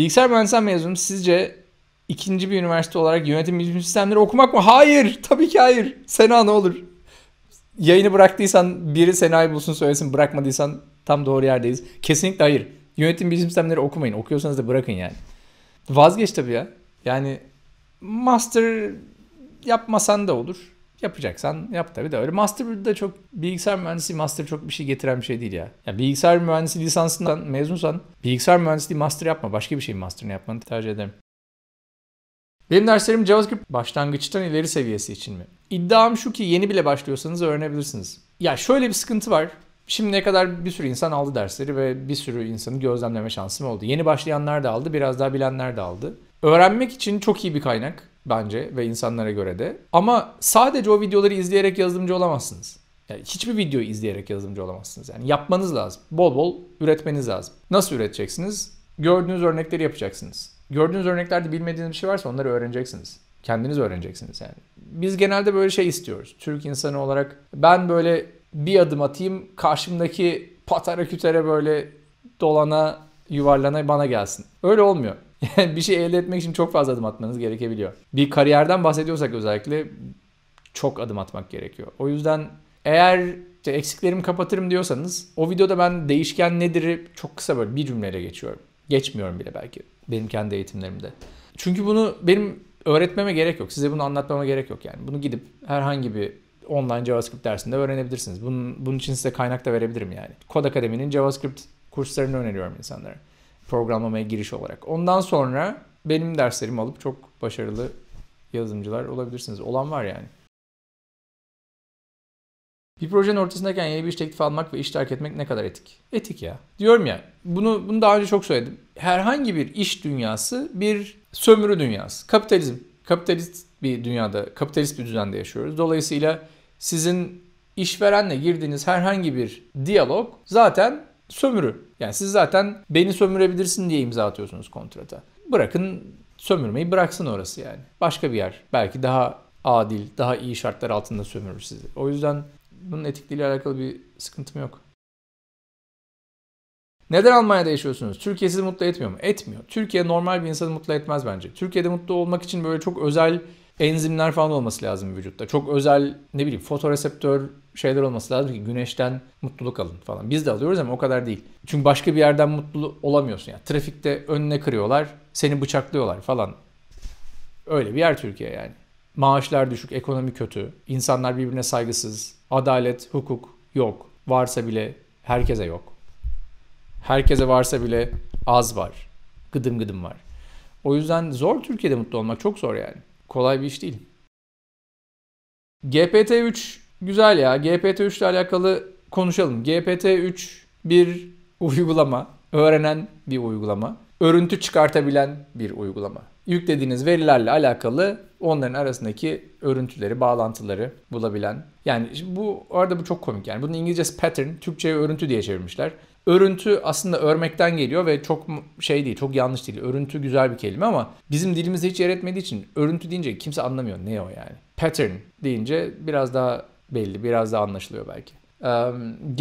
Bilgisayar mühendisliği mezunum. Sizce ikinci bir üniversite olarak yönetim bilimi sistemleri okumak mı? Hayır. Tabii ki hayır. Sena ne olur. Yayını bıraktıysan biri Sena'yı bulsun söylesin. Bırakmadıysan tam doğru yerdeyiz. Kesinlikle hayır. Yönetim bilimi sistemleri okumayın. Okuyorsanız da bırakın yani. Vazgeç tabii ya. Yani master yapmasan da olur. Yapacaksan yap tabii de öyle master de çok bilgisayar mühendisliği master çok bir şey getiren bir şey değil ya. Yani bilgisayar mühendisliği lisansından mezunsan bilgisayar mühendisliği master yapma. Başka bir şeyin master'ını yapmanı tercih ederim. Benim derslerim JavaScript başlangıçtan ileri seviyesi için mi? İddiam şu ki yeni bile başlıyorsanız öğrenebilirsiniz. Ya şöyle bir sıkıntı var. Şimdiye kadar bir sürü insan aldı dersleri ve bir sürü insanı gözlemleme şansım oldu. Yeni başlayanlar da aldı, biraz daha bilenler de aldı. Öğrenmek için çok iyi bir kaynak bence ve insanlara göre de. Ama sadece o videoları izleyerek yazılımcı olamazsınız. Yani hiçbir videoyu izleyerek yazılımcı olamazsınız. Yani yapmanız lazım. Bol bol üretmeniz lazım. Nasıl üreteceksiniz? Gördüğünüz örnekleri yapacaksınız. Gördüğünüz örneklerde bilmediğiniz bir şey varsa onları öğreneceksiniz. Kendiniz öğreneceksiniz yani. Biz genelde böyle şey istiyoruz. Türk insanı olarak ben böyle bir adım atayım karşımdaki patara kütere böyle dolana yuvarlana bana gelsin. Öyle olmuyor. Yani bir şey elde etmek için çok fazla adım atmanız gerekebiliyor. Bir kariyerden bahsediyorsak özellikle çok adım atmak gerekiyor. O yüzden eğer işte eksiklerimi kapatırım diyorsanız o videoda ben değişken nedir çok kısa böyle bir cümleyle geçiyorum. Geçmiyorum bile belki benim kendi eğitimlerimde. Çünkü bunu benim öğretmeme gerek yok. Size bunu anlatmama gerek yok yani. Bunu gidip herhangi bir online JavaScript dersinde öğrenebilirsiniz. Bunun, bunun için size kaynak da verebilirim yani. Kod Akademi'nin JavaScript kurslarını öneriyorum insanlara programlamaya giriş olarak. Ondan sonra benim derslerimi alıp çok başarılı yazılımcılar olabilirsiniz. Olan var yani. Bir projenin ortasındayken yeni bir iş teklifi almak ve iş terk etmek ne kadar etik? Etik ya. Diyorum ya, bunu, bunu daha önce çok söyledim. Herhangi bir iş dünyası bir sömürü dünyası. Kapitalizm. Kapitalist bir dünyada, kapitalist bir düzende yaşıyoruz. Dolayısıyla sizin işverenle girdiğiniz herhangi bir diyalog zaten sömürü. Yani siz zaten beni sömürebilirsin diye imza atıyorsunuz kontrata. Bırakın sömürmeyi bıraksın orası yani. Başka bir yer belki daha adil, daha iyi şartlar altında sömürür sizi. O yüzden bunun etikliğiyle alakalı bir sıkıntım yok. Neden Almanya'da yaşıyorsunuz? Türkiye sizi mutlu etmiyor mu? Etmiyor. Türkiye normal bir insanı mutlu etmez bence. Türkiye'de mutlu olmak için böyle çok özel enzimler falan olması lazım vücutta. Çok özel ne bileyim fotoreseptör şeyler olması lazım ki güneşten mutluluk alın falan. Biz de alıyoruz ama o kadar değil. Çünkü başka bir yerden mutlu olamıyorsun. Yani trafikte önüne kırıyorlar, seni bıçaklıyorlar falan. Öyle bir yer Türkiye yani. Maaşlar düşük, ekonomi kötü, insanlar birbirine saygısız, adalet, hukuk yok. Varsa bile herkese yok. Herkese varsa bile az var. Gıdım gıdım var. O yüzden zor Türkiye'de mutlu olmak çok zor yani. Kolay bir iş değil. GPT-3 Güzel ya. GPT-3 ile alakalı konuşalım. GPT-3 bir uygulama. Öğrenen bir uygulama. Örüntü çıkartabilen bir uygulama. Yüklediğiniz verilerle alakalı onların arasındaki örüntüleri, bağlantıları bulabilen. Yani bu arada bu çok komik yani. Bunun İngilizcesi pattern, Türkçe'ye örüntü diye çevirmişler. Örüntü aslında örmekten geliyor ve çok şey değil, çok yanlış değil. Örüntü güzel bir kelime ama bizim dilimizde hiç yer etmediği için örüntü deyince kimse anlamıyor ne o yani. Pattern deyince biraz daha belli. Biraz daha anlaşılıyor belki.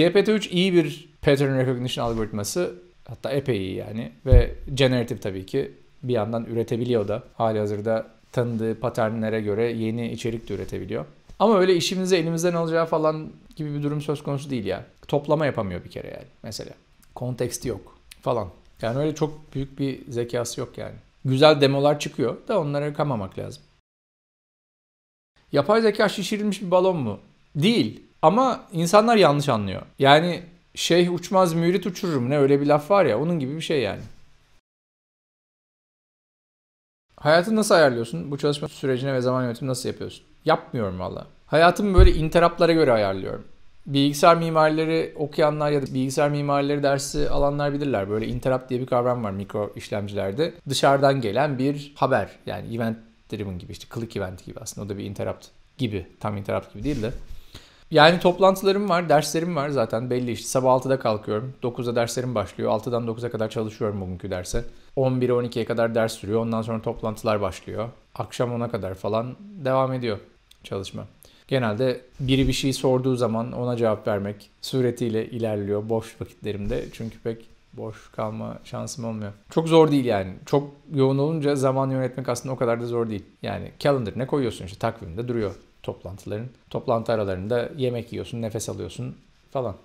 GPT-3 iyi bir pattern recognition algoritması. Hatta epey iyi yani. Ve generative tabii ki bir yandan üretebiliyor da. Hali hazırda tanıdığı paternlere göre yeni içerik de üretebiliyor. Ama öyle işimizi elimizden alacağı falan gibi bir durum söz konusu değil ya. Toplama yapamıyor bir kere yani mesela. Konteksti yok falan. Yani öyle çok büyük bir zekası yok yani. Güzel demolar çıkıyor da onlara kamamak lazım. Yapay zeka şişirilmiş bir balon mu? Değil. Ama insanlar yanlış anlıyor. Yani şeyh uçmaz mürit uçururum ne öyle bir laf var ya onun gibi bir şey yani. Hayatını nasıl ayarlıyorsun? Bu çalışma sürecine ve zaman yönetimi nasıl yapıyorsun? Yapmıyorum valla. Hayatımı böyle interaplara göre ayarlıyorum. Bilgisayar mimarileri okuyanlar ya da bilgisayar mimarileri dersi alanlar bilirler. Böyle interrupt diye bir kavram var mikro işlemcilerde. Dışarıdan gelen bir haber yani event driven gibi işte click event gibi aslında o da bir interrupt gibi tam interrupt gibi değil de yani toplantılarım var, derslerim var zaten belli işte. Sabah 6'da kalkıyorum. 9'da derslerim başlıyor. 6'dan 9'a kadar çalışıyorum bugünkü derse. 11'e 12'ye kadar ders sürüyor. Ondan sonra toplantılar başlıyor. Akşam 10'a kadar falan devam ediyor çalışma. Genelde biri bir şey sorduğu zaman ona cevap vermek suretiyle ilerliyor boş vakitlerimde. Çünkü pek boş kalma şansım olmuyor. Çok zor değil yani. Çok yoğun olunca zaman yönetmek aslında o kadar da zor değil. Yani calendar ne koyuyorsun işte takvimde duruyor toplantıların. Toplantı aralarında yemek yiyorsun, nefes alıyorsun falan.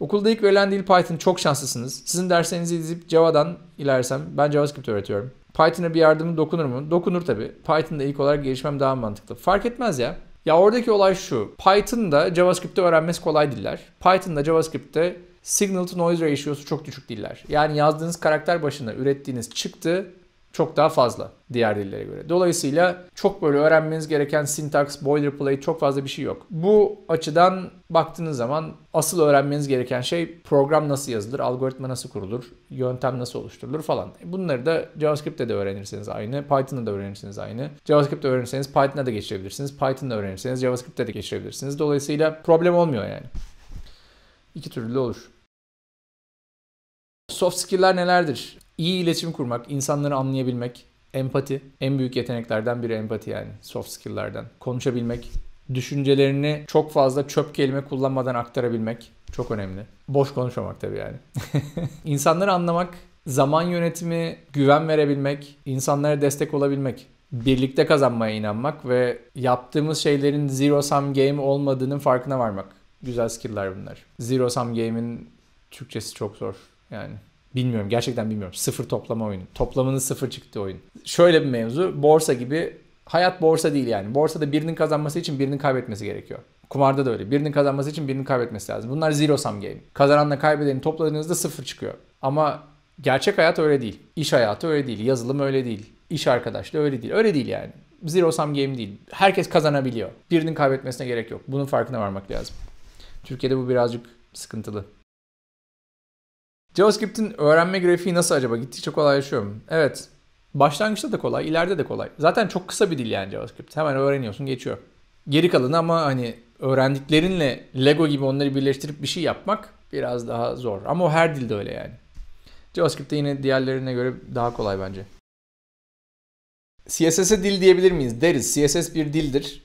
Okulda ilk verilen dil Python. Çok şanslısınız. Sizin derslerinizi izleyip Java'dan ilersem ben JavaScript öğretiyorum. Python'a bir yardımı dokunur mu? Dokunur tabi. Python'da ilk olarak gelişmem daha mantıklı. Fark etmez ya. Ya oradaki olay şu. Python'da JavaScript'te öğrenmesi kolay diller. Python'da JavaScript'te signal to noise ratio'su çok düşük diller. Yani yazdığınız karakter başına ürettiğiniz çıktı çok daha fazla diğer dillere göre. Dolayısıyla çok böyle öğrenmeniz gereken sintaks, boilerplate çok fazla bir şey yok. Bu açıdan baktığınız zaman asıl öğrenmeniz gereken şey program nasıl yazılır, algoritma nasıl kurulur, yöntem nasıl oluşturulur falan. Bunları da JavaScript'te de öğrenirseniz aynı, Python'da da öğrenirsiniz aynı. JavaScript'te öğrenirseniz Python'a da geçirebilirsiniz, Python'da öğrenirseniz JavaScript'te de geçirebilirsiniz. Dolayısıyla problem olmuyor yani. İki türlü de olur. Soft skill'ler nelerdir? iyi iletişim kurmak, insanları anlayabilmek, empati. En büyük yeteneklerden biri empati yani soft skill'lerden. Konuşabilmek, düşüncelerini çok fazla çöp kelime kullanmadan aktarabilmek çok önemli. Boş konuşmamak tabii yani. İnsanları anlamak, zaman yönetimi, güven verebilmek, insanlara destek olabilmek birlikte kazanmaya inanmak ve yaptığımız şeylerin zero sum game olmadığının farkına varmak. Güzel skill'ler bunlar. Zero sum game'in Türkçesi çok zor yani. Bilmiyorum gerçekten bilmiyorum. Sıfır toplama oyunu. Toplamının sıfır çıktı oyun. Şöyle bir mevzu. Borsa gibi hayat borsa değil yani. Borsada birinin kazanması için birinin kaybetmesi gerekiyor. Kumarda da öyle. Birinin kazanması için birinin kaybetmesi lazım. Bunlar zero sum game. Kazananla kaybedeni topladığınızda sıfır çıkıyor. Ama gerçek hayat öyle değil. İş hayatı öyle değil. Yazılım öyle değil. İş arkadaşlığı öyle değil. Öyle değil yani. Zero sum game değil. Herkes kazanabiliyor. Birinin kaybetmesine gerek yok. Bunun farkına varmak lazım. Türkiye'de bu birazcık sıkıntılı. JavaScript'in öğrenme grafiği nasıl acaba? Gittikçe kolaylaşıyor mu? Evet. Başlangıçta da kolay, ileride de kolay. Zaten çok kısa bir dil yani JavaScript. Hemen öğreniyorsun, geçiyor. Geri kalın ama hani öğrendiklerinle Lego gibi onları birleştirip bir şey yapmak biraz daha zor. Ama o her dilde öyle yani. JavaScript'te yine diğerlerine göre daha kolay bence. CSS'e dil diyebilir miyiz? Deriz. CSS bir dildir.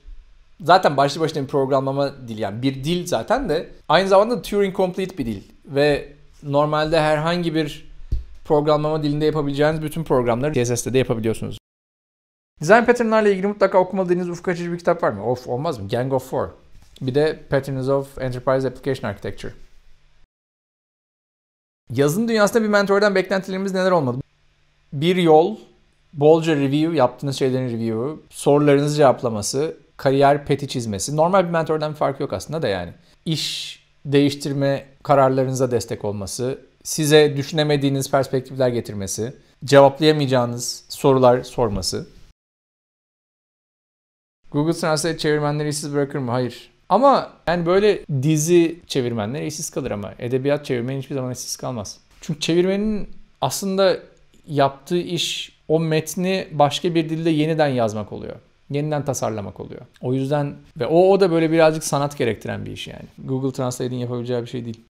Zaten başlı başına bir programlama dil yani bir dil zaten de aynı zamanda Turing Complete bir dil. Ve normalde herhangi bir programlama dilinde yapabileceğiniz bütün programları CSS'de de yapabiliyorsunuz. Design patternlarla ilgili mutlaka okumalı dediğiniz ufuk açıcı bir kitap var mı? Of olmaz mı? Gang of Four. Bir de Patterns of Enterprise Application Architecture. Yazın dünyasında bir mentordan beklentilerimiz neler olmalı? Bir yol, bolca review, yaptığınız şeylerin review'u, sorularınızı cevaplaması, kariyer peti çizmesi. Normal bir mentordan bir farkı yok aslında da yani. İş değiştirme kararlarınıza destek olması, size düşünemediğiniz perspektifler getirmesi, cevaplayamayacağınız sorular sorması. Google Translate çevirmenleri işsiz bırakır mı? Hayır. Ama yani böyle dizi çevirmenleri işsiz kalır ama edebiyat çevirmeni hiçbir zaman işsiz kalmaz. Çünkü çevirmenin aslında yaptığı iş o metni başka bir dilde yeniden yazmak oluyor yeniden tasarlamak oluyor. O yüzden ve o, o da böyle birazcık sanat gerektiren bir iş yani. Google Translate'in yapabileceği bir şey değil.